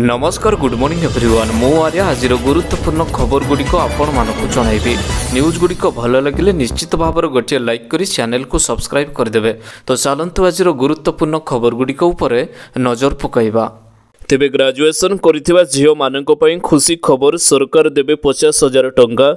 ନମସ୍କାର good morning everyone ମୁଁ ଆର୍ଯ୍ୟ ଆଜିର ଗୁରୁତ୍ୱପୂର୍ଣ୍ଣ ଖବରଗୁଡ଼ିକ ଆପଣମାନଙ୍କୁ ଜଣାଇବି ନ୍ୟୁଜ୍ଗୁଡ଼ିକ ଭଲ ଲାଗିଲେ ନିଶ୍ଚିତ ଭାବରେ ଗୋଟିଏ ଲାଇକ୍ କରି ଚ୍ୟାନେଲ୍କୁ ସବସ୍କ୍ରାଇବ୍ କରିଦେବେ ତ ଚାଲନ୍ତୁ ଆଜିର ଗୁରୁତ୍ୱପୂର୍ଣ୍ଣ ଖବରଗୁଡ଼ିକ ଉପରେ ନଜର ପକାଇବା ତେବେ ଗ୍ରାଜୁଏସନ୍ କରିଥିବା ଝିଅମାନଙ୍କ ପାଇଁ ଖୁସି ଖବର ସରକାର ଦେବେ ପଚାଶ ହଜାର ଟଙ୍କା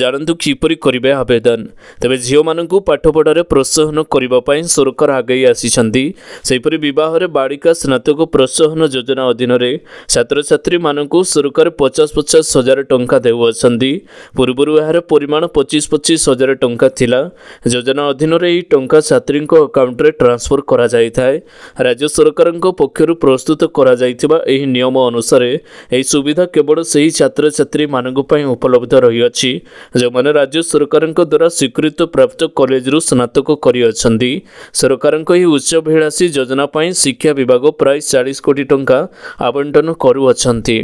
ଜାଣନ୍ତୁ କିପରି କରିବେ ଆବେଦନ ତେବେ ଝିଅମାନଙ୍କୁ ପାଠପଢ଼ାରେ ପ୍ରୋତ୍ସାହନ କରିବା ପାଇଁ ସରକାର ଆଗେଇ ଆସିଛନ୍ତି ସେହିପରି ବିବାହରେ ବାଳିକା ସ୍ନାତକ ପ୍ରୋତ୍ସାହନ ଯୋଜନା ଅଧୀନରେ ଛାତ୍ରଛାତ୍ରୀମାନଙ୍କୁ ସରକାର ପଚାଶ ପଚାଶ ହଜାର ଟଙ୍କା ଦେଉଅଛନ୍ତି ପୂର୍ବରୁ ଏହାର ପରିମାଣ ପଚିଶ ପଚିଶ ହଜାର ଟଙ୍କା ଥିଲା ଯୋଜନା ଅଧୀନରେ ଏହି ଟଙ୍କା ଛାତ୍ରୀଙ୍କ ଆକାଉଣ୍ଟରେ ଟ୍ରାନ୍ସଫର କରାଯାଇଥାଏ ରାଜ୍ୟ ସରକାରଙ୍କ ପକ୍ଷରୁ ପ୍ରସ୍ତୁତ କରାଯାଇଥିବା ଏହି ନିୟମ ଅନୁସାରେ ଏହି ସୁବିଧା କେବଳ ସେହି ଛାତ୍ରଛାତ୍ରୀମାନଙ୍କ ପାଇଁ ଉପଲବ୍ଧ ରହିଅଛି ଯେଉଁମାନେ ରାଜ୍ୟ ସରକାରଙ୍କ ଦ୍ୱାରା ସ୍ୱୀକୃତିପ୍ରାପ୍ତ କଲେଜରୁ ସ୍ନାତକ କରିଅଛନ୍ତି ସରକାରଙ୍କ ଏହି ଉଚ୍ଚାଭିଳାଷୀ ଯୋଜନା ପାଇଁ ଶିକ୍ଷା ବିଭାଗ ପ୍ରାୟ ଚାଳିଶ କୋଟି ଟଙ୍କା ଆବଣ୍ଟନ କରୁଅଛନ୍ତି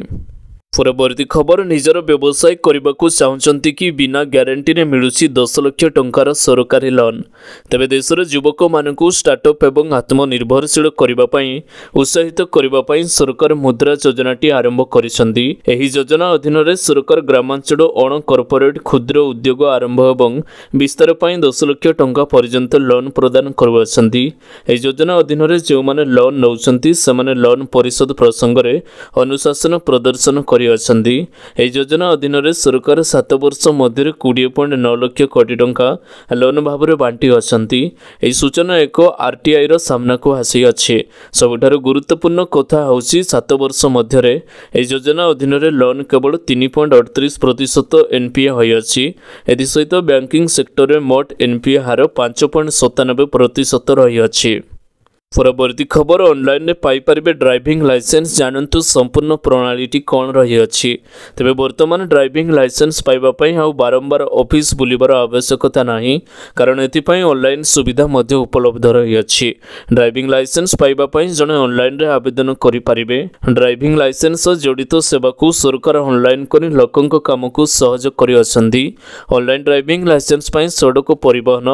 ପରବର୍ତ୍ତୀ ଖବର ନିଜର ବ୍ୟବସାୟ କରିବାକୁ ଚାହୁଁଛନ୍ତି କି ବିନା ଗ୍ୟାରେଣ୍ଟିରେ ମିଳୁଛି ଦଶ ଲକ୍ଷ ଟଙ୍କାର ସରକାରୀ ଲୋନ୍ ତେବେ ଦେଶର ଯୁବକମାନଙ୍କୁ ଷ୍ଟାର୍ଟଅପ୍ ଏବଂ ଆତ୍ମନିର୍ଭରଶୀଳ କରିବା ପାଇଁ ଉତ୍ସାହିତ କରିବା ପାଇଁ ସରକାର ମୁଦ୍ରା ଯୋଜନାଟି ଆରମ୍ଭ କରିଛନ୍ତି ଏହି ଯୋଜନା ଅଧୀନରେ ସରକାର ଗ୍ରାମାଞ୍ଚଳ ଅଣ କର୍ପୋରେଟ୍ କ୍ଷୁଦ୍ର ଉଦ୍ୟୋଗ ଆରମ୍ଭ ଏବଂ ବିସ୍ତାର ପାଇଁ ଦଶ ଲକ୍ଷ ଟଙ୍କା ପର୍ଯ୍ୟନ୍ତ ଲୋନ୍ ପ୍ରଦାନ କରୁଅଛନ୍ତି ଏହି ଯୋଜନା ଅଧୀନରେ ଯେଉଁମାନେ ଲୋନ୍ ନେଉଛନ୍ତି ସେମାନେ ଲୋନ୍ ପରିଶୋଧ ପ୍ରସଙ୍ଗରେ ଅନୁଶାସନ ପ୍ରଦର୍ଶନ କରି କରିଅଛନ୍ତି ଏହି ଯୋଜନା ଅଧୀନରେ ସରକାର ସାତ ବର୍ଷ ମଧ୍ୟରେ କୋଡ଼ିଏ ପଏଣ୍ଟ ନଅ ଲକ୍ଷ କୋଟି ଟଙ୍କା ଲୋନ୍ ଭାବରେ ବାଣ୍ଟି ଅଛନ୍ତି ଏହି ସୂଚନା ଏକ ଆର୍ ଟି ଆଇର ସାମ୍ନାକୁ ଆସିଅଛି ସବୁଠାରୁ ଗୁରୁତ୍ୱପୂର୍ଣ୍ଣ କଥା ହେଉଛି ସାତ ବର୍ଷ ମଧ୍ୟରେ ଏହି ଯୋଜନା ଅଧୀନରେ ଲୋନ୍ କେବଳ ତିନି ପଏଣ୍ଟ ଅଠତିରିଶ ପ୍ରତିଶତ ଏନ୍ପିଏ ହୋଇଅଛି ଏଥିସହିତ ବ୍ୟାଙ୍କିଂ ସେକ୍ଟରରେ ମୋଟ ଏନ୍ପିଏ ହାର ପାଞ୍ଚ ପଏଣ୍ଟ ସତାନବେ ପ୍ରତିଶତ ରହିଅଛି ପରବର୍ତ୍ତୀ ଖବର ଅନଲାଇନରେ ପାଇପାରିବେ ଡ୍ରାଇଭିଂ ଲାଇସେନ୍ସ ଜାଣନ୍ତୁ ସମ୍ପୂର୍ଣ୍ଣ ପ୍ରଣାଳୀଟି କ'ଣ ରହିଅଛି ତେବେ ବର୍ତ୍ତମାନ ଡ୍ରାଇଭିଂ ଲାଇସେନ୍ସ ପାଇବା ପାଇଁ ଆଉ ବାରମ୍ବାର ଅଫିସ୍ ବୁଲିବାର ଆବଶ୍ୟକତା ନାହିଁ କାରଣ ଏଥିପାଇଁ ଅନଲାଇନ୍ ସୁବିଧା ମଧ୍ୟ ଉପଲବ୍ଧ ରହିଅଛି ଡ୍ରାଇଭିଂ ଲାଇସେନ୍ସ ପାଇବା ପାଇଁ ଜଣେ ଅନଲାଇନରେ ଆବେଦନ କରିପାରିବେ ଡ୍ରାଇଭିଂ ଲାଇସେନ୍ସ ସହ ଜଡ଼ିତ ସେବାକୁ ସରକାର ଅନଲାଇନ୍ କରି ଲୋକଙ୍କ କାମକୁ ସହଜ କରିଅଛନ୍ତି ଅନଲାଇନ୍ ଡ୍ରାଇଭିଂ ଲାଇସେନ୍ସ ପାଇଁ ସଡ଼କ ପରିବହନ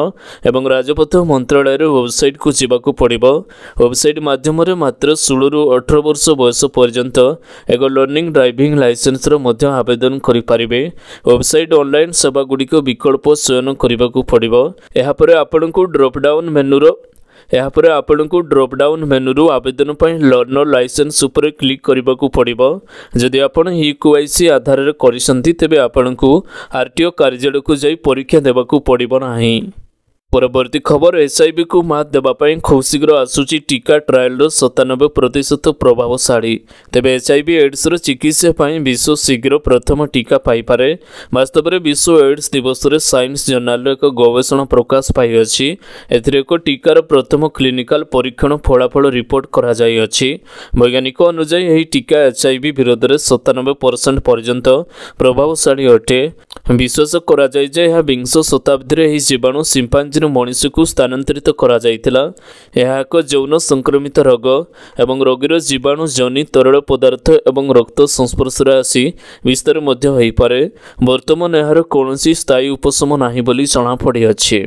ଏବଂ ରାଜପଥ ମନ୍ତ୍ରଣାଳୟର ୱେବସାଇଟ୍କୁ ଯିବାକୁ ପଡ଼ିବ ୱେବସାଇଟ୍ ମାଧ୍ୟମରେ ମାତ୍ର ଷୋହଳରୁ ଅଠର ବର୍ଷ ବୟସ ପର୍ଯ୍ୟନ୍ତ ଏକ ଲର୍ଣ୍ଣିଂ ଡ୍ରାଇଭିଂ ଲାଇସେନ୍ସର ମଧ୍ୟ ଆବେଦନ କରିପାରିବେ ୱେବସାଇଟ୍ ଅନ୍ଲାଇନ୍ ସେବାଗୁଡ଼ିକ ବିକଳ୍ପ ଚୟନ କରିବାକୁ ପଡ଼ିବ ଏହାପରେ ଆପଣଙ୍କୁ ଡ୍ରପ୍ଡାଉନ୍ ମେନୁର ଏହାପରେ ଆପଣଙ୍କୁ ଡ୍ରପ୍ଡାଉନ୍ ମେନୁରୁ ଆବେଦନ ପାଇଁ ଲର୍ଣ୍ଣର ଲାଇସେନ୍ସ ଉପରେ କ୍ଲିକ୍ କରିବାକୁ ପଡ଼ିବ ଯଦି ଆପଣ ଇ କ୍ୟୁ ଆଇ ସି ଆଧାରରେ କରିଛନ୍ତି ତେବେ ଆପଣଙ୍କୁ ଆର୍ ଟି ଓ କାର୍ଯ୍ୟାଳୟକୁ ଯାଇ ପରୀକ୍ଷା ଦେବାକୁ ପଡ଼ିବ ନାହିଁ ପରବର୍ତ୍ତୀ ଖବର ଏସ୍ଆଇବିକୁ ମାତ୍ ଦେବା ପାଇଁ ଖୁବ୍ ଶୀଘ୍ର ଆସୁଛି ଟିକା ଟ୍ରାଏଲ୍ର ସତାନବେ ପ୍ରତିଶତ ପ୍ରଭାବଶାଳୀ ତେବେ ଏସ୍ଆଇବି ଏଡ୍ସର ଚିକିତ୍ସା ପାଇଁ ବିଶ୍ୱ ଶୀଘ୍ର ପ୍ରଥମ ଟିକା ପାଇପାରେ ବାସ୍ତବରେ ବିଶ୍ୱ ଏଡ୍ସ ଦିବସରେ ସାଇନ୍ସ ଜର୍ଣ୍ଣାଲର ଏକ ଗବେଷଣା ପ୍ରକାଶ ପାଇଅଛି ଏଥିରେ ଏକ ଟିକାର ପ୍ରଥମ କ୍ଲିନିକାଲ ପରୀକ୍ଷଣ ଫଳାଫଳ ରିପୋର୍ଟ କରାଯାଇଅଛି ବୈଜ୍ଞାନିକ ଅନୁଯାୟୀ ଏହି ଟିକା ଏଚ୍ଆଇଭି ବିରୋଧରେ ସତାନବେ ପରସେଣ୍ଟ ପର୍ଯ୍ୟନ୍ତ ପ୍ରଭାବଶାଳୀ ଅଟେ ବିଶ୍ୱାସ କରାଯାଏ ଯେ ଏହା ବିଂଶ ଶତାବ୍ଦୀରେ ଏହି ଜୀବାଣୁ ସିମ୍ପାଞ୍ଜି ଇଂରାଜୀରୁ ମଣିଷକୁ ସ୍ଥାନାନ୍ତରିତ କରାଯାଇଥିଲା ଏହା ଏକ ଯୌନ ସଂକ୍ରମିତ ରୋଗ ଏବଂ ରୋଗୀର ଜୀବାଣୁ ଜନି ତରଳ ପଦାର୍ଥ ଏବଂ ରକ୍ତ ସଂସ୍ପର୍ଶରେ ଆସି ବିସ୍ତାର ମଧ୍ୟ ହୋଇପାରେ ବର୍ତ୍ତମାନ ଏହାର କୌଣସି ସ୍ଥାୟୀ ଉପଶମ ନାହିଁ ବୋଲି ଜଣାପଡ଼ିଅଛି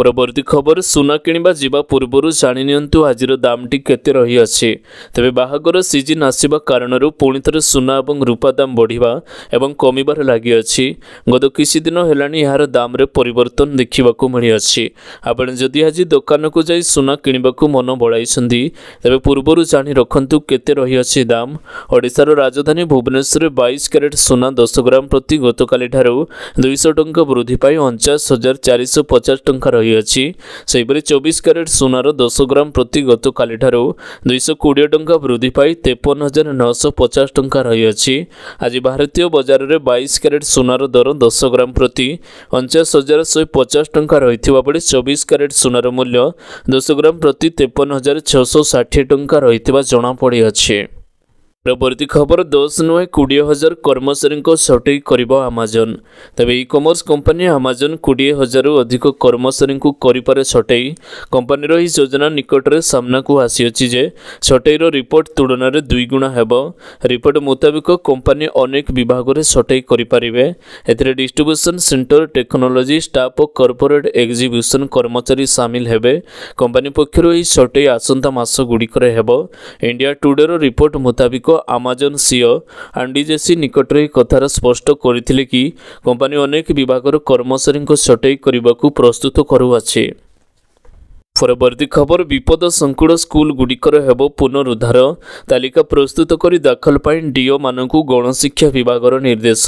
পরবর্তী খবর ସୁନା କିଣିବା ଯିବା ପୂର୍ବରୁ ଜାଣିନିଅନ୍ତୁ ଆଜିର ଦାମଟି କେତେ ରହିଅଛି ତେବେ ବାହାଘର ସିଜିନ୍ ଆସିବା କାରଣରୁ ପୁଣି ଥରେ ସୁନା ଏବଂ ରୂପା ଦାମ ବଢ଼ିବା ଏବଂ କମିବାରେ ଲାଗିଅଛି ଗତ କିଛି ଦିନ ହେଲାଣି ଏହାର ଦାମରେ ପରିବର୍ତ୍ତନ ଦେଖିବାକୁ ମିଳିଅଛି ଆପଣ ଯଦି ଆଜି ଦୋକାନକୁ ଯାଇ ସୁନା କିଣିବାକୁ ମନ ବଳାଇଛନ୍ତି ତେବେ ପୂର୍ବରୁ ଜାଣି ରଖନ୍ତୁ କେତେ ରହିଅଛି ଦାମ ଓଡ଼ିଶାର ରାଜଧାନୀ ଭୁବନେଶ୍ୱରରେ ବାଇଶ କ୍ୟାରେଟ୍ ସୁନା ଦଶ ଗ୍ରାମ ପ୍ରତି ଗତକାଲିଠାରୁ ଦୁଇଶହ ଟଙ୍କା ବୃଦ୍ଧି ପାଇ ଅଣଚାଶ ହଜାର ଚାରିଶହ ପଚାଶ ଟଙ୍କା ରହି ରହିଅଛି ସେହିପରି ଚବିଶ କ୍ୟାରେଟ୍ ସୁନାର ଦଶ ଗ୍ରାମ ପ୍ରତି ଗତକାଲିଠାରୁ ଦୁଇଶହ କୋଡ଼ିଏ ଟଙ୍କା ବୃଦ୍ଧି ପାଇ ତେପନ ହଜାର ନଅଶହ ପଚାଶ ଟଙ୍କା ରହିଅଛି ଆଜି ଭାରତୀୟ ବଜାରରେ ବାଇଶ କ୍ୟାରେଟ୍ ସୁନାର ଦର ଦଶ ଗ୍ରାମ ପ୍ରତି ଅଣଚାଶ ହଜାର ଶହେ ପଚାଶ ଟଙ୍କା ରହିଥିବା ବେଳେ ଚବିଶ କ୍ୟାରେଟ୍ ସୁନାର ମୂଲ୍ୟ ଦଶ ଗ୍ରାମ ପ୍ରତି ତେପନ ହଜାର ଛଅଶହ ଷାଠିଏ ଟଙ୍କା ରହିଥିବା ଜଣାପଡ଼ିଅଛି ପରବର୍ତ୍ତୀ ଖବର ଦଶ ନୁହେଁ କୋଡ଼ିଏ ହଜାର କର୍ମଚାରୀଙ୍କ ସଟେଇ କରିବ ଆମାଜନ୍ ତେବେ ଇ କମର୍ସ କମ୍ପାନୀ ଆମାଜନ୍ କୋଡ଼ିଏ ହଜାରରୁ ଅଧିକ କର୍ମଚାରୀଙ୍କୁ କରିପାରେ ସଟେଇ କମ୍ପାନୀର ଏହି ଯୋଜନା ନିକଟରେ ସାମ୍ନାକୁ ଆସିଅଛି ଯେ ସଟେଇର ରିପୋର୍ଟ ତୁଳନାରେ ଦୁଇଗୁଣା ହେବ ରିପୋର୍ଟ ମୁତାବିକ କମ୍ପାନୀ ଅନେକ ବିଭାଗରେ ସଟେଇ କରିପାରିବେ ଏଥିରେ ଡିଷ୍ଟ୍ରିବ୍ୟୁସନ୍ ସେଣ୍ଟର ଟେକ୍ନୋଲୋଜି ଷ୍ଟାଫ୍ ଓ କର୍ପୋରେଟ୍ ଏକ୍ଜିକ୍ୟୁସନ୍ କର୍ମଚାରୀ ସାମିଲ ହେବେ କମ୍ପାନୀ ପକ୍ଷରୁ ଏହି ସଟେଇ ଆସନ୍ତା ମାସଗୁଡ଼ିକରେ ହେବ ଇଣ୍ଡିଆ ଟୁଡେର ରିପୋର୍ଟ ମୁତାବିକ ଆମାଜନ୍ ସିଓ ଆଣ୍ଡିଜେସି ନିକଟରେ ଏହି କଥାର ସ୍ପଷ୍ଟ କରିଥିଲେ କି କମ୍ପାନୀ ଅନେକ ବିଭାଗର କର୍ମଚାରୀଙ୍କୁ ସଟେଇ କରିବାକୁ ପ୍ରସ୍ତୁତ କରୁଅଛି ପରବର୍ତ୍ତୀ ଖବର ବିପଦ ସଂକୁଳ ସ୍କୁଲଗୁଡ଼ିକର ହେବ ପୁନରୁଦ୍ଧାର ତାଲିକା ପ୍ରସ୍ତୁତ କରି ଦାଖଲ ପାଇଁ ଡିଓମାନଙ୍କୁ ଗଣଶିକ୍ଷା ବିଭାଗର ନିର୍ଦ୍ଦେଶ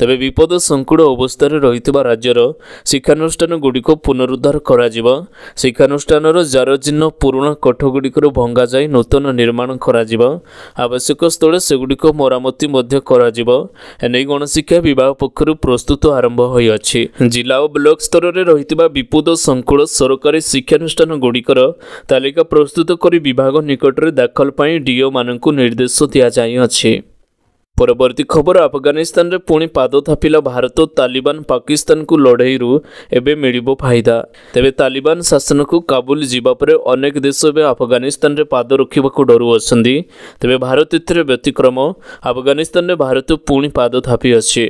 ତେବେ ବିପଦ ସଂକୁଳ ଅବସ୍ଥାରେ ରହିଥିବା ରାଜ୍ୟର ଶିକ୍ଷାନୁଷ୍ଠାନଗୁଡ଼ିକ ପୁନରୁଦ୍ଧାର କରାଯିବ ଶିକ୍ଷାନୁଷ୍ଠାନର ଜାରଚିହ୍ନ ପୁରୁଣା କୋଠଗୁଡ଼ିକରୁ ଭଙ୍ଗାଯାଇ ନୂତନ ନିର୍ମାଣ କରାଯିବ ଆବଶ୍ୟକ ସ୍ଥଳେ ସେଗୁଡ଼ିକ ମରାମତି ମଧ୍ୟ କରାଯିବ ଏନେଇ ଗଣଶିକ୍ଷା ବିଭାଗ ପକ୍ଷରୁ ପ୍ରସ୍ତୁତ ଆରମ୍ଭ ହୋଇଅଛି ଜିଲ୍ଲା ଓ ବ୍ଲକ ସ୍ତରରେ ରହିଥିବା ବିପଦ ସଂକୁଳ ସରକାରୀ ଶିକ୍ଷାନୁଷ୍ଠାନ ଗୁଡ଼ିକର ତାଲିକା ପ୍ରସ୍ତୁତ କରି ବିଭାଗ ନିକଟରେ ଦାଖଲ ପାଇଁ ଡିଓମାନଙ୍କୁ ନିର୍ଦ୍ଦେଶ ଦିଆଯାଇଅଛି ପରବର୍ତ୍ତୀ ଖବର ଆଫଗାନିସ୍ତାନରେ ପୁଣି ପାଦ ଥାପିଲା ଭାରତ ତାଲିବାନ ପାକିସ୍ତାନକୁ ଲଢ଼େଇରୁ ଏବେ ମିଳିବ ଫାଇଦା ତେବେ ତାଲିବାନ ଶାସନକୁ କାବୁଲ ଯିବା ପରେ ଅନେକ ଦେଶ ଏବେ ଆଫଗାନିସ୍ତାନରେ ପାଦ ରଖିବାକୁ ଡରୁଅଛନ୍ତି ତେବେ ଭାରତ ଏଥିରେ ବ୍ୟତିକ୍ରମ ଆଫଗାନିସ୍ତାନରେ ଭାରତ ପୁଣି ପାଦ ଥାପିଅଛି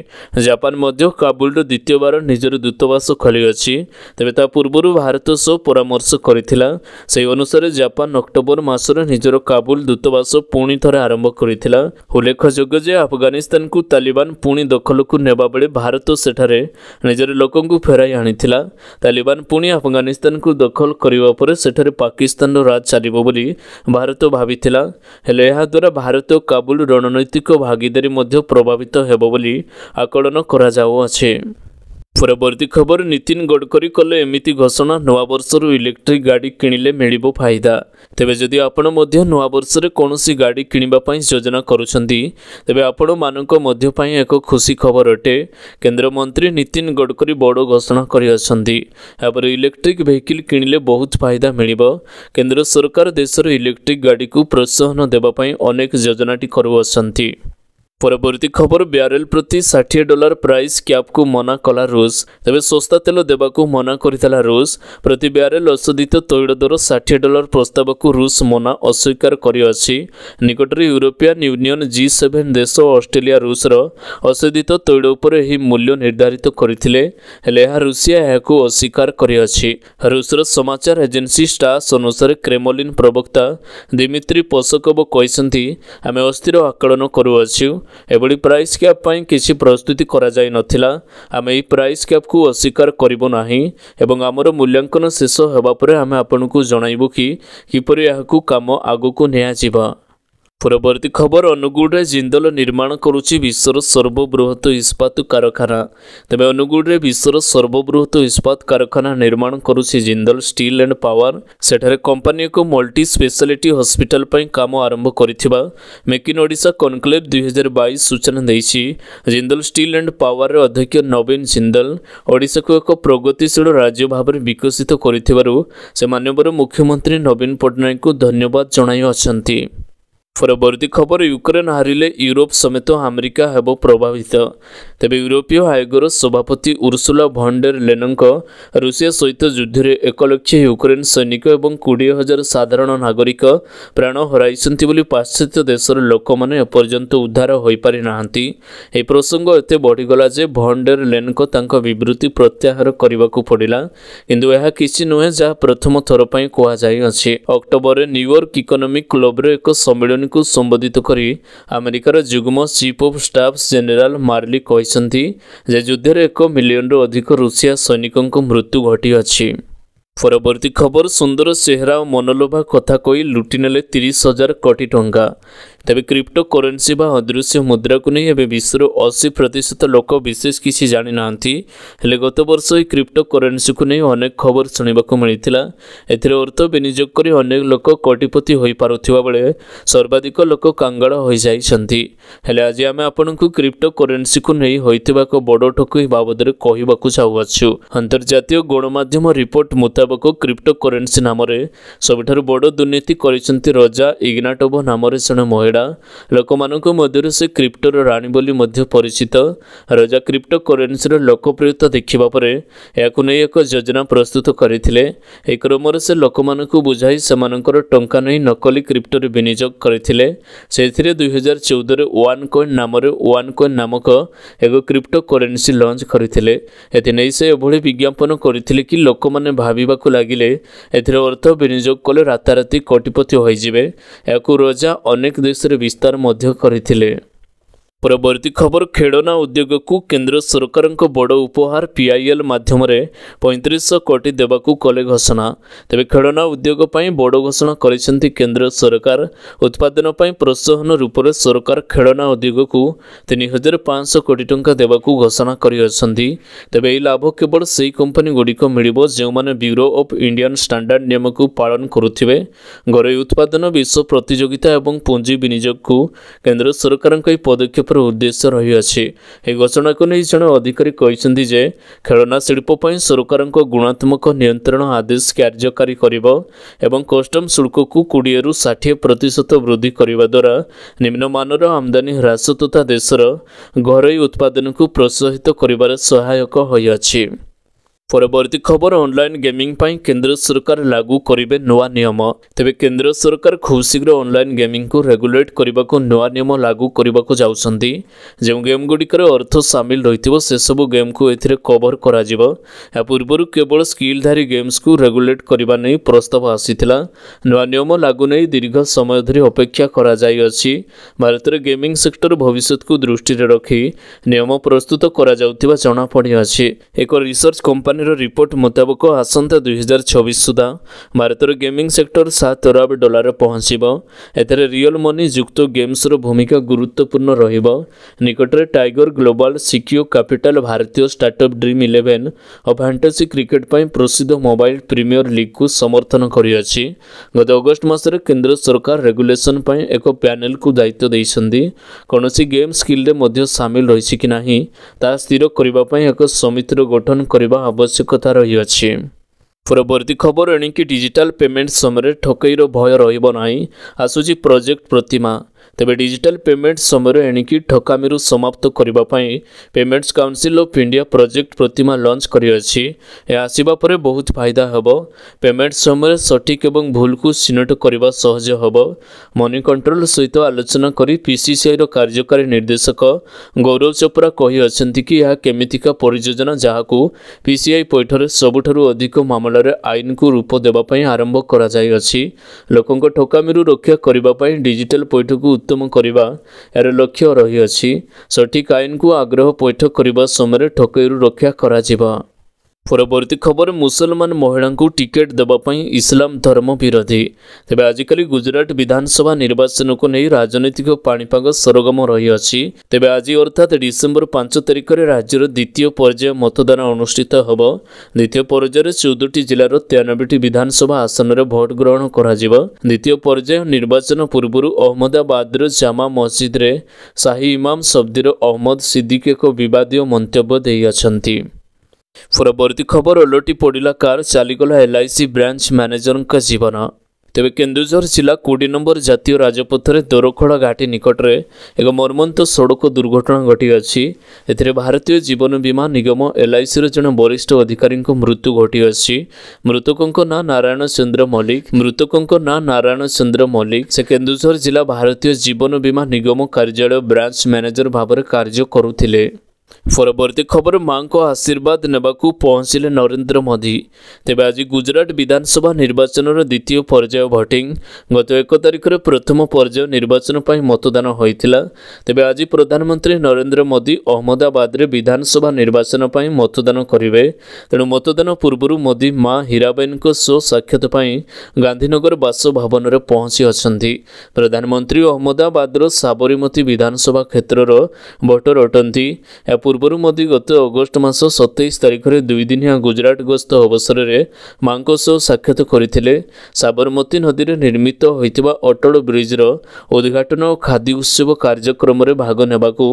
ଜାପାନ ମଧ୍ୟ କାବୁଲର ଦ୍ୱିତୀୟବାର ନିଜର ଦୂତବାସ ଖୋଲିଅଛି ତେବେ ତା ପୂର୍ବରୁ ଭାରତ ସହ ପରାମର୍ଶ କରିଥିଲା ସେହି ଅନୁସାରେ ଜାପାନ ଅକ୍ଟୋବର ମାସରେ ନିଜର କାବୁଲ ଦୂତବାସ ପୁଣି ଥରେ ଆରମ୍ଭ କରିଥିଲା ଉଲ୍ଲେଖଯୋଗ୍ୟ ଯେ ଆଫଗାନିସ୍ତାନକୁ ତାଲିବାନ ପୁଣି ଦଖଲକୁ ନେବାବେଳେ ଭାରତ ସେଠାରେ ନିଜର ଲୋକଙ୍କୁ ଫେରାଇ ଆଣିଥିଲା ତାଲିବାନ ପୁଣି ଆଫଗାନିସ୍ତାନକୁ ଦଖଲ କରିବା ପରେ ସେଠାରେ ପାକିସ୍ତାନର ରାଜ ଚାଲିବ ବୋଲି ଭାରତ ଭାବିଥିଲା ହେଲେ ଏହାଦ୍ୱାରା ଭାରତ କାବୁଲ ରଣନୈତିକ ଭାଗିଦାରୀ ମଧ୍ୟ ପ୍ରଭାବିତ ହେବ ବୋଲି ଆକଳନ କରାଯାଉଅଛି ପରବର୍ତ୍ତୀ ଖବର ନୀତିନ ଗଡ଼କରୀ କଲେ ଏମିତି ଘୋଷଣା ନୂଆବର୍ଷରୁ ଇଲେକ୍ଟ୍ରିକ୍ ଗାଡ଼ି କିଣିଲେ ମିଳିବ ଫାଇଦା ତେବେ ଯଦି ଆପଣ ମଧ୍ୟ ନୂଆବର୍ଷରେ କୌଣସି ଗାଡ଼ି କିଣିବା ପାଇଁ ଯୋଜନା କରୁଛନ୍ତି ତେବେ ଆପଣମାନଙ୍କ ମଧ୍ୟ ପାଇଁ ଏକ ଖୁସି ଖବର ଅଟେ କେନ୍ଦ୍ରମନ୍ତ୍ରୀ ନୀତିନ ଗଡ଼କରୀ ବଡ଼ ଘୋଷଣା କରିଅଛନ୍ତି ଏହାପରେ ଇଲେକ୍ଟ୍ରିକ୍ ଭେହିକିଲ୍ କିଣିଲେ ବହୁତ ଫାଇଦା ମିଳିବ କେନ୍ଦ୍ର ସରକାର ଦେଶର ଇଲେକ୍ଟ୍ରିକ୍ ଗାଡ଼ିକୁ ପ୍ରୋତ୍ସାହନ ଦେବା ପାଇଁ ଅନେକ ଯୋଜନାଟି କରୁଅଛନ୍ତି ପରବର୍ତ୍ତୀ ଖବର ବ୍ୟାରେଲ୍ ପ୍ରତି ଷାଠିଏ ଡଲାର ପ୍ରାଇସ୍ କ୍ୟାପ୍କୁ ମନା କଲା ରୁଷ ତେବେ ଶସ୍ତା ତେଲ ଦେବାକୁ ମନା କରିଥିଲା ରୁଷ ପ୍ରତି ବ୍ୟାରେଲ୍ ଅଶୋଧିତ ତୈଳ ଦର ଷାଠିଏ ଡଲାର ପ୍ରସ୍ତାବକୁ ରୁଷ ମନା ଅସ୍ୱୀକାର କରିଅଛି ନିକଟରେ ୟୁରୋପିଆନ୍ ୟୁନିୟନ୍ ଜି ସେଭେନ୍ ଦେଶ ଅଷ୍ଟ୍ରେଲିଆ ରୁଷର ଅଶୋଧିତ ତୈଳ ଉପରେ ଏହି ମୂଲ୍ୟ ନିର୍ଦ୍ଧାରିତ କରିଥିଲେ ହେଲେ ଏହା ରୁଷିଆ ଏହାକୁ ଅସ୍ୱୀକାର କରିଅଛି ରୁଷର ସମାଚାର ଏଜେନ୍ସି ଷ୍ଟାସ୍ ଅନୁସାରେ କ୍ରେମଲିନ୍ ପ୍ରବକ୍ତା ଦିମିତ୍ରୀ ପୋଷକବ କହିଛନ୍ତି ଆମେ ଅସ୍ଥିର ଆକଳନ କରୁଅଛୁ ଏଭଳି ପ୍ରାଇସ୍ କ୍ୟାପ୍ ପାଇଁ କିଛି ପ୍ରସ୍ତୁତି କରାଯାଇନଥିଲା ଆମେ ଏହି ପ୍ରାଇସ୍ କ୍ୟାପ୍କୁ ଅସ୍ୱୀକାର କରିବୁ ନାହିଁ ଏବଂ ଆମର ମୂଲ୍ୟାଙ୍କନ ଶେଷ ହେବା ପରେ ଆମେ ଆପଣଙ୍କୁ ଜଣାଇବୁ କିପରି ଏହାକୁ କାମ ଆଗକୁ ନିଆଯିବ ପରବର୍ତ୍ତୀ ଖବର ଅନୁଗୁଳରେ ଜିନ୍ଦଲ ନିର୍ମାଣ କରୁଛି ବିଶ୍ୱର ସର୍ବବୃହତ ଇସ୍ପାତ କାରଖାନା ତେବେ ଅନୁଗୁଳରେ ବିଶ୍ୱର ସର୍ବବୃହତ ଇସ୍ପାତ କାରଖାନା ନିର୍ମାଣ କରୁଛି ଜିନ୍ଦଲ ଷ୍ଟିଲ୍ ଆଣ୍ଡ ପାୱାର ସେଠାରେ କମ୍ପାନୀ ଏକ ମଲ୍ଟି ସ୍ପେଶାଲିଟି ହସ୍ପିଟାଲ ପାଇଁ କାମ ଆରମ୍ଭ କରିଥିବା ମେକ୍ ଇନ୍ ଓଡ଼ିଶା କନକ୍ଲେଭ୍ ଦୁଇହଜାର ବାଇଶ ସୂଚନା ଦେଇଛି ଜିନ୍ଦଲ ଷ୍ଟିଲ୍ ଆଣ୍ଡ ପାୱାରର ଅଧ୍ୟକ୍ଷ ନବୀନ ଜିନ୍ଦଲ ଓଡ଼ିଶାକୁ ଏକ ପ୍ରଗତିଶୀଳ ରାଜ୍ୟ ଭାବରେ ବିକଶିତ କରିଥିବାରୁ ସେ ମାନ୍ୟବର ମୁଖ୍ୟମନ୍ତ୍ରୀ ନବୀନ ପଟ୍ଟନାୟକଙ୍କୁ ଧନ୍ୟବାଦ ଜଣାଇ ପରବର୍ତ୍ତୀ ଖବର ୟୁକ୍ରେନ୍ ହାରିଲେ ୟୁରୋପ ସମେତ ଆମେରିକା ହେବ ପ୍ରଭାବିତ ତେବେ ୟୁରୋପୀୟ ଆୟୋଗର ସଭାପତି ଉର୍ସୁଲା ଭଣ୍ଡେର ଲେନଙ୍କ ରୁଷିଆ ସହିତ ଯୁଦ୍ଧରେ ଏକ ଲକ୍ଷ ୟୁକ୍ରେନ୍ ସୈନିକ ଏବଂ କୋଡ଼ିଏ ହଜାର ସାଧାରଣ ନାଗରିକ ପ୍ରାଣ ହରାଇଛନ୍ତି ବୋଲି ପାଶ୍ଚାତ୍ୟ ଦେଶର ଲୋକମାନେ ଏପର୍ଯ୍ୟନ୍ତ ଉଦ୍ଧାର ହୋଇପାରି ନାହାନ୍ତି ଏହି ପ୍ରସଙ୍ଗ ଏତେ ବଢ଼ିଗଲା ଯେ ଭଣ୍ଡେର ଲେନ୍ଙ୍କ ତାଙ୍କ ବିବୃତ୍ତି ପ୍ରତ୍ୟାହାର କରିବାକୁ ପଡ଼ିଲା କିନ୍ତୁ ଏହା କିଛି ନୁହେଁ ଯାହା ପ୍ରଥମ ଥର ପାଇଁ କୁହାଯାଇଅଛି ଅକ୍ଟୋବରରେ ନ୍ୟୁୟର୍କ ଇକୋନୋମିକ୍ କ୍ଲବ୍ର ଏକ ସମ୍ମିଳନୀ ସମ୍ମିଳନୀକୁ ସମ୍ବୋଧିତ କରି ଆମେରିକାର ଯୁଗ୍ମ chief of staff general Milley କହିଛନ୍ତି ଯେ ଯୁଦ୍ଧରେ ଏକ ମିଲିୟନରୁ ଅଧିକ ରୁଷିଆ ସୈନିକଙ୍କ ମୃତ୍ୟୁ ଘଟିଅଛି ପରବର୍ତ୍ତୀ ଖବର ସୁନ୍ଦର ଚେହେରା ଓ ମନଲୋଭା କଥା କହି ଲୁଟି ନେଲେ ତିରିଶ ହଜାର କୋଟି ଟଙ୍କା ତେବେ କ୍ରିପ୍ଟୋ କରେନ୍ସି ବା ଅଦୃଶ୍ୟ ମୁଦ୍ରାକୁ ନେଇ ଏବେ ବିଶ୍ୱର ଅଶୀ ପ୍ରତିଶତ ଲୋକ ବିଶେଷ କିଛି ଜାଣିନାହାନ୍ତି ହେଲେ ଗତ ବର୍ଷ ଏହି କ୍ରିପ୍ଟୋ କରେନ୍ସିକୁ ନେଇ ଅନେକ ଖବର ଶୁଣିବାକୁ ମିଳିଥିଲା ଏଥିରେ ଅର୍ଥ ବିନିଯୋଗ କରି ଅନେକ ଲୋକ କୋଟିପତି ହୋଇପାରୁଥିବା ବେଳେ ସର୍ବାଧିକ ଲୋକ କାଙ୍ଗାଳ ହୋଇଯାଇଛନ୍ତି ହେଲେ ଆଜି ଆମେ ଆପଣଙ୍କୁ କ୍ରିପ୍ଟୋ କରେନ୍ସିକୁ ନେଇ ହୋଇଥିବା ଏକ ବଡ଼ ଠକେଇ ବାବଦରେ କହିବାକୁ ଚାହୁଁଅଛୁ ଅନ୍ତର୍ଜାତୀୟ ଗଣମାଧ୍ୟମ ରିପୋର୍ଟ ମୁତାବକ କ୍ରିପ୍ଟୋ କରେନ୍ସି ନାମରେ ସବୁଠାରୁ ବଡ଼ ଦୁର୍ନୀତି କରିଛନ୍ତି ରଜା ଇଗ୍ନାଟୋଭ ନାମରେ ଜଣେ ମହିଳା ବେଡ଼ା ଲୋକମାନଙ୍କୁ ମଧ୍ୟରୁ ସେ କ୍ରିପ୍ଟୋର ରାଣୀ ବୋଲି ମଧ୍ୟ ପରିଚିତ ରଜା କ୍ରିପ୍ଟୋ କରେନ୍ସିର ଲୋକପ୍ରିୟତା ଦେଖିବା ପରେ ଏହାକୁ ନେଇ ଏକ ଯୋଜନା ପ୍ରସ୍ତୁତ କରିଥିଲେ ଏହି କ୍ରମରେ ସେ ଲୋକମାନଙ୍କୁ ବୁଝାଇ ସେମାନଙ୍କର ଟଙ୍କା ନେଇ ନକଲି କ୍ରିପ୍ଟୋରେ ବିନିଯୋଗ କରିଥିଲେ ସେଥିରେ ଦୁଇହଜାର ଚଉଦରେ ୱାନ୍ କଏନ୍ ନାମରେ ୱାନ୍ କଏନ୍ ନାମକ ଏକ କ୍ରିପ୍ଟୋ କରେନ୍ସି ଲଞ୍ଚ କରିଥିଲେ ଏଥିନେଇ ସେ ଏଭଳି ବିଜ୍ଞାପନ କରିଥିଲେ କି ଲୋକମାନେ ଭାବିବାକୁ ଲାଗିଲେ ଏଥିରେ ଅର୍ଥ ବିନିଯୋଗ କଲେ ରାତାରାତି କୋଟିପତି ହୋଇଯିବେ ଏହାକୁ ରଜା ଅନେକ ଦେଶ ଦେଶରେ ବିସ୍ତାର ମଧ୍ୟ କରିଥିଲେ ପରବର୍ତ୍ତୀ ଖବର ଖେଳନା ଉଦ୍ୟୋଗକୁ କେନ୍ଦ୍ର ସରକାରଙ୍କ ବଡ଼ ଉପହାର ପିଆଇଏଲ୍ ମାଧ୍ୟମରେ ପଇଁତିରିଶ କୋଟି ଦେବାକୁ କଲେ ଘୋଷଣା ତେବେ ଖେଳନା ଉଦ୍ୟୋଗ ପାଇଁ ବଡ଼ ଘୋଷଣା କରିଛନ୍ତି କେନ୍ଦ୍ର ସରକାର ଉତ୍ପାଦନ ପାଇଁ ପ୍ରୋତ୍ସାହନ ରୂପରେ ସରକାର ଖେଳନା ଉଦ୍ୟୋଗକୁ ତିନି ହଜାର ପାଞ୍ଚଶହ କୋଟି ଟଙ୍କା ଦେବାକୁ ଘୋଷଣା କରିଅଛନ୍ତି ତେବେ ଏହି ଲାଭ କେବଳ ସେହି କମ୍ପାନୀଗୁଡ଼ିକ ମିଳିବ ଯେଉଁମାନେ ବ୍ୟୁରୋ ଅଫ୍ ଇଣ୍ଡିଆନ୍ ଷ୍ଟାଣ୍ଡାର୍ଡ଼ ନିୟମକୁ ପାଳନ କରୁଥିବେ ଘରୋଇ ଉତ୍ପାଦନ ବିଶ୍ୱ ପ୍ରତିଯୋଗିତା ଏବଂ ପୁଞ୍ଜି ବିନିଯୋଗକୁ କେନ୍ଦ୍ର ସରକାରଙ୍କ ଏହି ପଦକ୍ଷେପ ଉପରେ ଉଦ୍ଦେଶ୍ୟ ରହିଅଛି ଏହି ଘୋଷଣାକୁ ନେଇ ଜଣେ ଅଧିକାରୀ କହିଛନ୍ତି ଯେ ଖେଳନା ଶିଳ୍ପ ପାଇଁ ସରକାରଙ୍କ ଗୁଣାତ୍ମକ ନିୟନ୍ତ୍ରଣ ଆଦେଶ କାର୍ଯ୍ୟକାରୀ କରିବ ଏବଂ କଷ୍ଟମ୍ ଶୁଳ୍କକୁ କୋଡ଼ିଏରୁ ଷାଠିଏ ପ୍ରତିଶତ ବୃଦ୍ଧି କରିବା ଦ୍ୱାରା ନିମ୍ନମାନର ଆମଦାନୀ ହ୍ରାସ ତଥା ଦେଶର ଘରୋଇ ଉତ୍ପାଦନକୁ ପ୍ରୋତ୍ସାହିତ କରିବାରେ ସହାୟକ ହୋଇଅଛି ପରବର୍ତ୍ତୀ ଖବର ଅନଲାଇନ୍ ଗେମିଂ ପାଇଁ କେନ୍ଦ୍ର ସରକାର ଲାଗୁ କରିବେ ନୂଆ ନିୟମ ତେବେ କେନ୍ଦ୍ର ସରକାର ଖୁବ୍ ଶୀଘ୍ର ଅନଲାଇନ୍ ଗେମିଂକୁ ରେଗୁଲେଟ୍ କରିବାକୁ ନୂଆ ନିୟମ ଲାଗୁ କରିବାକୁ ଯାଉଛନ୍ତି ଯେଉଁ ଗେମ୍ଗୁଡ଼ିକରେ ଅର୍ଥ ସାମିଲ ରହିଥିବ ସେସବୁ ଗେମ୍କୁ ଏଥିରେ କଭର କରାଯିବ ଏହା ପୂର୍ବରୁ କେବଳ ସ୍କିଲ୍ଧାରୀ ଗେମ୍ସକୁ ରେଗୁଲେଟ୍ କରିବା ନେଇ ପ୍ରସ୍ତାବ ଆସିଥିଲା ନୂଆ ନିୟମ ଲାଗୁ ନେଇ ଦୀର୍ଘ ସମୟ ଧରି ଅପେକ୍ଷା କରାଯାଇଅଛି ଭାରତରେ ଗେମିଂ ସେକ୍ଟର ଭବିଷ୍ୟତକୁ ଦୃଷ୍ଟିରେ ରଖି ନିୟମ ପ୍ରସ୍ତୁତ କରାଯାଉଥିବା ଜଣାପଡ଼ିଅଛି ଏକ ରିସର୍ଚ୍ଚ କମ୍ପାନୀ କମ୍ପାନୀର ରିପୋର୍ଟ ମୁତାବକ ଆସନ୍ତା ଦୁଇହଜାର ଛବିଶ ସୁଦ୍ଧା ଭାରତର ଗେମିଂ ସେକ୍ଟର ସାତ ଅରବ ଡଲାର ପହଞ୍ଚିବ ଏଥିରେ ରିଅଲ ମନି ଯୁକ୍ତ ଗେମ୍ସର ଭୂମିକା ଗୁରୁତ୍ୱପୂର୍ଣ୍ଣ ରହିବ ନିକଟରେ ଟାଇଗର ଗ୍ଲୋବାଲ ସିକିଓ କ୍ୟାପିଟାଲ ଭାରତୀୟ ଷ୍ଟାର୍ଟଅପ୍ ଡ୍ରିମ୍ ଇଲେଭେନ୍ ଓ ଫାଣ୍ଟାସି କ୍ରିକେଟ୍ ପାଇଁ ପ୍ରସିଦ୍ଧ ମୋବାଇଲ ପ୍ରିମିୟର ଲିଗ୍କୁ ସମର୍ଥନ କରିଅଛି ଗତ ଅଗଷ୍ଟ ମାସରେ କେନ୍ଦ୍ର ସରକାର ରେଗୁଲେସନ୍ ପାଇଁ ଏକ ପ୍ୟାନେଲକୁ ଦାୟିତ୍ୱ ଦେଇଛନ୍ତି କୌଣସି ଗେମ୍ ସ୍କିଲ୍ରେ ମଧ୍ୟ ସାମିଲ ରହିଛି କି ନାହିଁ ତାହା ସ୍ଥିର କରିବା ପାଇଁ ଏକ ସମିତିର ଗଠନ କରିବା ଆବଶ୍ୟକ ଆବଶ୍ୟକତା ରହିଅଛି ପରବର୍ତ୍ତୀ ଖବର ଏଣିକି ଡିଜିଟାଲ ପେମେଣ୍ଟ ସମୟରେ ଠକେଇର ଭୟ ରହିବ ନାହିଁ ଆସୁଛି ପ୍ରୋଜେକ୍ଟ ପ୍ରତିମା ତେବେ ଡିଜିଟାଲ ପେମେଣ୍ଟ ସମୟରେ ଏଣିକି ଠକାମିରୁ ସମାପ୍ତ କରିବା ପାଇଁ Payments Council of India project Pratima launch କରିଅଛି ଏହା ଆସିବା ପରେ ବହୁତ ଫାଇଦା ହେବ ପେମେଣ୍ଟ ସମୟରେ ସଠିକ୍ ଏବଂ ଭୁଲକୁ ଚିହ୍ନଟ କରିବା ସହଜ ହେବ ମନି କଣ୍ଟ୍ରୋଲ ସହିତ ଆଲୋଚନା କରି ପିସିସିଆଇର କାର୍ଯ୍ୟକାରୀ ନିର୍ଦ୍ଦେଶକ ଗୌରବ ଚୋପ୍ରା କହିଅଛନ୍ତି କି ଏହା କେମିତିକା ପରିଯୋଜନା ଯାହାକୁ ପିସିଆଇ ପୈଠରେ ସବୁଠାରୁ ଅଧିକ ମାମଲାରେ ଆଇନକୁ ରୂପ ଦେବା ପାଇଁ ଆରମ୍ଭ କରାଯାଇଅଛି ଲୋକଙ୍କ ଠକାମିରୁ ରକ୍ଷା କରିବା ପାଇଁ ଡିଜିଟାଲ ପୈଠକୁ ଉତ୍ତମ କରିବା ଏହାର ଲକ୍ଷ୍ୟ ରହିଅଛି ସଠିକ୍ ଆଇନକୁ ଆଗ୍ରହ ପୈଠ କରିବା ସମୟରେ ଠକେଇରୁ ରକ୍ଷା କରାଯିବ পরবর্ତ୍ତী খবর মুসলমান মহিলাঙ্কু ଟିକେଟ୍ ଦେବା ପାଇଁ ଇସଲାମ ଧର୍ମ ବିରୋଧୀ ତେବେ ଆଜିକାଲି ଗୁଜରାଟ ବିଧାନସଭା ନିର୍ବାଚନକୁ ନେଇ ରାଜନୈତିକ ପାଣିପାଗ ସରଗମ ରହିଅଛି ତେବେ ଆଜି ଅର୍ଥାତ୍ ଡିସେମ୍ବର ପାଞ୍ଚ ତାରିଖରେ ରାଜ୍ୟର ଦ୍ୱିତୀୟ ପର୍ଯ୍ୟାୟ ମତଦାନ ଅନୁଷ୍ଠିତ ହେବ ଦ୍ୱିତୀୟ ପର୍ଯ୍ୟାୟରେ ଚଉଦଟି ଜିଲ୍ଲାର ତେୟାନବେଟି ବିଧାନସଭା ଆସନରେ ଭୋଟ ଗ୍ରହଣ କରାଯିବ ଦ୍ୱିତୀୟ ପର୍ଯ୍ୟାୟ ନିର୍ବାଚନ ପୂର୍ବରୁ ଅହମ୍ମଦାବାଦର ଜାମା ମସଜିଦରେ ଶାହି ଇମାମ ସବ୍ଦିର ଅହମ୍ମଦ ସିଦ୍ଦିକ ଏକ ବିବାଦୀୟ ମନ୍ତବ୍ୟ ଦେଇଅଛନ୍ତି ପରବର୍ତ୍ତୀ ଖବର ଓଲଟି ପଡ଼ିଲା କାର୍ ଚାଲିଗଲା ଏଲ୍ଆଇସି ବ୍ରାଞ୍ଚ ମ୍ୟାନେଜରଙ୍କ ଜୀବନ ତେବେ କେନ୍ଦୁଝର ଜିଲ୍ଲା କୋଡ଼ିଏ ନମ୍ବର ଜାତୀୟ ରାଜପଥରେ ଦୋରଖୋଳ ଘାଟି ନିକଟରେ ଏକ ମର୍ମନ୍ତ ସଡ଼କ ଦୁର୍ଘଟଣା ଘଟିଅଛି ଏଥିରେ ଭାରତୀୟ ଜୀବନ ବୀମା ନିଗମ ଏଲ୍ଆଇସିର ଜଣେ ବରିଷ୍ଠ ଅଧିକାରୀଙ୍କ ମୃତ୍ୟୁ ଘଟିଅଛି ମୃତକଙ୍କ ନାଁ ନାରାୟଣ ଚନ୍ଦ୍ର ମଲ୍ଲିକ ମୃତକଙ୍କ ନାଁ ନାରାୟଣ ଚନ୍ଦ୍ର ମଲ୍ଲିକ ସେ କେନ୍ଦୁଝର ଜିଲ୍ଲା ଭାରତୀୟ ଜୀବନ ବୀମା ନିଗମ କାର୍ଯ୍ୟାଳୟ ବ୍ରାଞ୍ଚ ମ୍ୟାନେଜର ଭାବରେ କାର୍ଯ୍ୟ କରୁଥିଲେ ପରବର୍ତ୍ତୀ ଖବର ମାଆଙ୍କ ଆଶୀର୍ବାଦ ନେବାକୁ ପହଞ୍ଚିଲେ ନରେନ୍ଦ୍ର ମୋଦି ତେବେ ଆଜି ଗୁଜରାଟ ବିଧାନସଭା ନିର୍ବାଚନର ଦ୍ୱିତୀୟ ପର୍ଯ୍ୟାୟ ଭୋଟିଂ ଗତ ଏକ ତାରିଖରେ ପ୍ରଥମ ପର୍ଯ୍ୟାୟ ନିର୍ବାଚନ ପାଇଁ ମତଦାନ ହୋଇଥିଲା ତେବେ ଆଜି ପ୍ରଧାନମନ୍ତ୍ରୀ ନରେନ୍ଦ୍ର ମୋଦି ଅହମ୍ମଦାବାଦରେ ବିଧାନସଭା ନିର୍ବାଚନ ପାଇଁ ମତଦାନ କରିବେ ତେଣୁ ମତଦାନ ପୂର୍ବରୁ ମୋଦି ମା ହୀରାବେନଙ୍କ ସହ ସାକ୍ଷାତ ପାଇଁ ଗାନ୍ଧୀନଗର ବାସଭବନରେ ପହଞ୍ଚି ଅଛନ୍ତି ପ୍ରଧାନମନ୍ତ୍ରୀ ଅହମ୍ମଦାବାଦର ସାବରୀମତୀ ବିଧାନସଭା କ୍ଷେତ୍ରର ଭୋଟର ଅଟନ୍ତି ପୂର୍ବରୁ ମୋଦି ଗତ ଅଗଷ୍ଟ ମାସ ସତେଇଶ ତାରିଖରେ ଦୁଇଦିନିଆ ଗୁଜରାଟ ଗସ୍ତ ଅବସରରେ ମାଙ୍କ ସହ ସାକ୍ଷାତ କରିଥିଲେ ସାବରମତୀ ନଦୀରେ ନିର୍ମିତ ହୋଇଥିବା ଅଟଳ ବ୍ରିଜ୍ର ଉଦ୍ଘାଟନ ଓ ଖାଦି ଉତ୍ସବ କାର୍ଯ୍ୟକ୍ରମରେ ଭାଗ ନେବାକୁ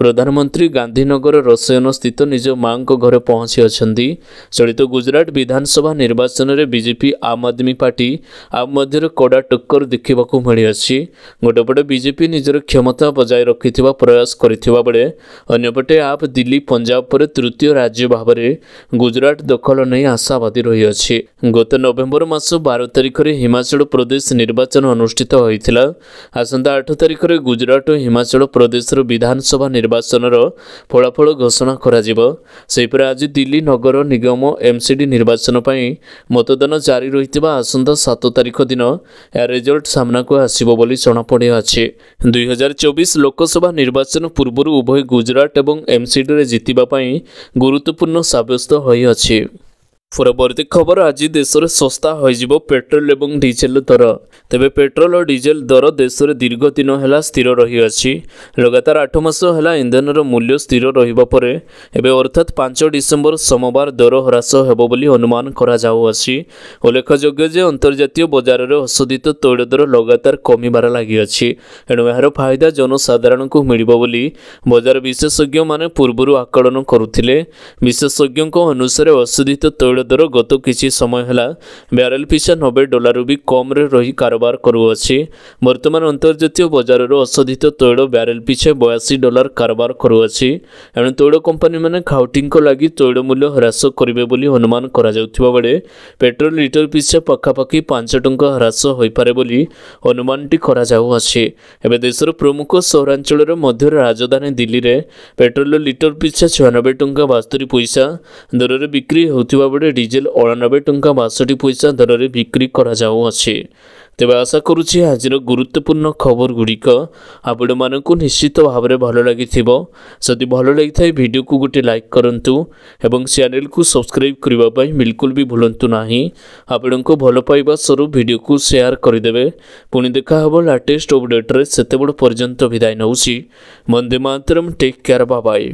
ପ୍ରଧାନମନ୍ତ୍ରୀ ଗାନ୍ଧୀନଗର ରସାୟନ ସ୍ଥିତ ନିଜ ମାଙ୍କ ଘରେ ପହଞ୍ଚି ଅଛନ୍ତି ଚଳିତ ଗୁଜରାଟ ବିଧାନସଭା ନିର୍ବାଚନରେ ବିଜେପି ଆମ ଆଦମୀ ପାର୍ଟି ଆଉ ମଧ୍ୟରେ କଡ଼ା ଟକ୍କର ଦେଖିବାକୁ ମିଳିଅଛି ଗୋଟେପଟେ ବିଜେପି ନିଜର କ୍ଷମତା ବଜାୟ ରଖିଥିବା ପ୍ରୟାସ କରିଥିବା ବେଳେ ଅନ୍ୟପଟେ ଆ ପଞ୍ଜାବ ଦିଲ୍ଲୀ ପଞ୍ଜାବ ପରେ ତୃତୀୟ ରାଜ୍ୟ ଭାବରେ ଗୁଜରାଟ ଦଖଲ ନେଇ ଆଶାବାଦୀ ରହିଅଛି ଗତ ନଭେମ୍ବର ମାସ ବାର ତାରିଖରେ ହିମାଚଳ ପ୍ରଦେଶ ନିର୍ବାଚନ ଅନୁଷ୍ଠିତ ହୋଇଥିଲା ଆସନ୍ତା ଆଠ ତାରିଖରେ ଗୁଜରାଟ ଓ ହିମାଚଳ ପ୍ରଦେଶର ବିଧାନସଭା ନିର୍ବାଚନର ଫଳାଫଳ ଘୋଷଣା କରାଯିବ ସେହିପରି ଆଜି ଦିଲ୍ଲୀ ନଗର ନିଗମ ଏମ୍ସିଡି ନିର୍ବାଚନ ପାଇଁ ମତଦାନ ଜାରି ରହିଥିବା ଆସନ୍ତା ସାତ ତାରିଖ ଦିନ ଏହା ରେଜଲ୍ଟ ସାମ୍ନାକୁ ଆସିବ ବୋଲି ଜଣାପଡ଼ିଅଛି ଦୁଇହଜାର ଚବିଶ ଲୋକସଭା ନିର୍ବାଚନ ପୂର୍ବରୁ ଉଭୟ ଗୁଜରାଟ ଏବଂ ଏମ୍ ଏମ୍ସିଡ଼ିରେ ଜିତିବା ପାଇଁ ଗୁରୁତ୍ୱପୂର୍ଣ୍ଣ ସାବ୍ୟସ୍ତ ହୋଇଅଛି পরবর্তী খবর আজি দেশের সস্তা হয়ে যাব পেট্রোল এবং ডিজেল দর তবে পেট্রোল ও ডিজেল দর দেশের দীর্ঘদিন হল স্থির রয়েছে লগাতার আট মাস হল ইন্ধনর মূল্য স্থির রহবা পরে এবে অর্থাৎ পাঁচ ডিসেম্বর সোমবার দর হ্রাস হব বলে অনুমান করা যাওয়াছি উল্লেখযোগ্য যে অন্তর্জাতীয় বজারের অশোধিত তৈল দর লগাতার কমিবার লাগিছে এণু এর ফায়দা জনসাধারণক মিলব বলে বজার বিশেষজ্ঞ মানে পূর্বর আকলন করুলে বিশেষজ্ঞ অনুসারে অশোধিত তৈল ତୈଳ ଦର ଗତ କିଛି ସମୟ ହେଲା ବ୍ୟାରେଲ ପିଛା ନବେ ଡଲାରରୁ ବି କମ୍ରେ ରହି କାରବାର କରୁଅଛି ବର୍ତ୍ତମାନ ଅନ୍ତର୍ଜାତୀୟ ବଜାରରୁ ଅଶୋଧିତ ତୈଳ ବ୍ୟାରେଲ ପିଛା ବୟାଅଶୀ ଡଲାର କାରବାର କରୁଅଛି ଏଣୁ ତୈଳ କମ୍ପାନୀମାନେ ଖାଉଟିଙ୍କ ଲାଗି ତୈଳ ମୂଲ୍ୟ ହ୍ରାସ କରିବେ ବୋଲି ଅନୁମାନ କରାଯାଉଥିବା ବେଳେ ପେଟ୍ରୋଲ ଲିଟର ପିଛା ପାଖାପାଖି ପାଞ୍ଚ ଟଙ୍କା ହ୍ରାସ ହୋଇପାରେ ବୋଲି ଅନୁମାନଟି କରାଯାଉଅଛି ଏବେ ଦେଶର ପ୍ରମୁଖ ସହରାଞ୍ଚଳର ମଧ୍ୟରେ ରାଜଧାନୀ ଦିଲ୍ଲୀରେ ପେଟ୍ରୋଲ ଲିଟର ପିଛା ଛୟାନବେ ଟଙ୍କା ବାସ୍ତରି ପଇସା ଦରରେ ବିକ୍ରି ହେଉଥିବା ବେଳେ ଉପରେ ଡିଜେଲ ଅଣାନବେ ଟଙ୍କା ବାଷଠି ପଇସା ଦରରେ ବିକ୍ରି କରାଯାଉଅଛି ତେବେ ଆଶା କରୁଛି ଆଜିର ଗୁରୁତ୍ୱପୂର୍ଣ୍ଣ ଖବର ଖବରଗୁଡ଼ିକ ଆପଣମାନଙ୍କୁ ନିଶ୍ଚିତ ଭାବରେ ଭଲ ଲାଗିଥିବ ଯଦି ଭଲ ଲାଗିଥାଏ ଭିଡ଼ିଓକୁ ଗୋଟେ ଲାଇକ୍ କରନ୍ତୁ ଏବଂ ଚ୍ୟାନେଲକୁ ସବସ୍କ୍ରାଇବ୍ କରିବା ପାଇଁ ବିଲକୁଲ ବି ଭୁଲନ୍ତୁ ନାହିଁ ଆପଣଙ୍କୁ ଭଲ ପାଇବା ସରୁ ଭିଡ଼ିଓକୁ ସେୟାର କରିଦେବେ ପୁଣି ଦେଖା ହେବ ଲାଟେଷ୍ଟ ଅପଡ଼େଟ୍ରେ ସେତେବେଳେ ପର୍ଯ୍ୟନ୍ତ ବିଦାୟ ନେଉଛି ବନ୍ଦେ ମାତରମ୍ ଟେକ୍ କେୟାର ବା ବାଏ